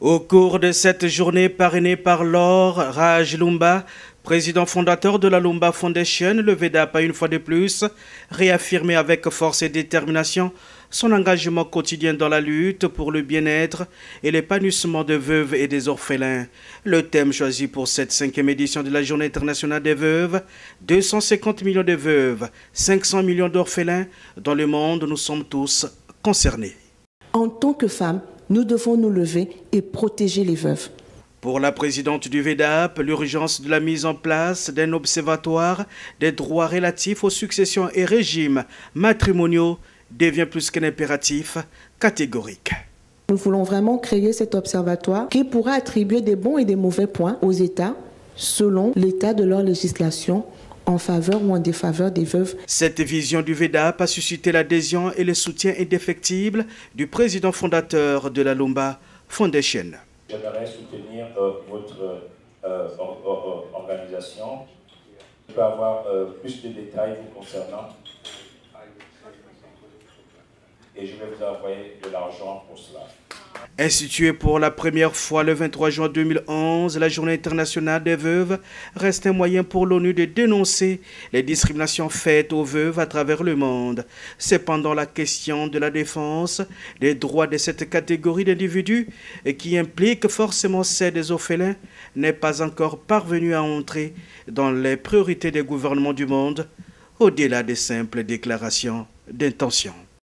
Au cours de cette journée parrainée par Laure Raj Lumba, président fondateur de la Lumba Foundation, le VEDAP a une fois de plus réaffirmé avec force et détermination son engagement quotidien dans la lutte pour le bien-être et l'épanouissement de veuves et des orphelins. Le thème choisi pour cette cinquième édition de la Journée internationale des veuves, 250 millions de veuves, 500 millions d'orphelins, dans le monde nous sommes tous concernés. En tant que femme, nous devons nous lever et protéger les veuves. Pour la présidente du VEDAP, l'urgence de la mise en place d'un observatoire des droits relatifs aux successions et régimes matrimoniaux devient plus qu'un impératif catégorique. Nous voulons vraiment créer cet observatoire qui pourra attribuer des bons et des mauvais points aux États selon l'état de leur législation en faveur ou en défaveur des veuves. Cette vision du VEDAP a suscité l'adhésion et le soutien indéfectible du président fondateur de la Lomba Foundation. J'aimerais soutenir euh, votre euh, organisation. Je peux avoir euh, plus de détails vous concernant et je vais vous envoyer de l'argent pour cela. Instituée pour la première fois le 23 juin 2011, la Journée internationale des veuves reste un moyen pour l'ONU de dénoncer les discriminations faites aux veuves à travers le monde. Cependant, la question de la défense des droits de cette catégorie d'individus, qui implique forcément celle des orphelins, n'est pas encore parvenue à entrer dans les priorités des gouvernements du monde, au-delà des simples déclarations d'intention.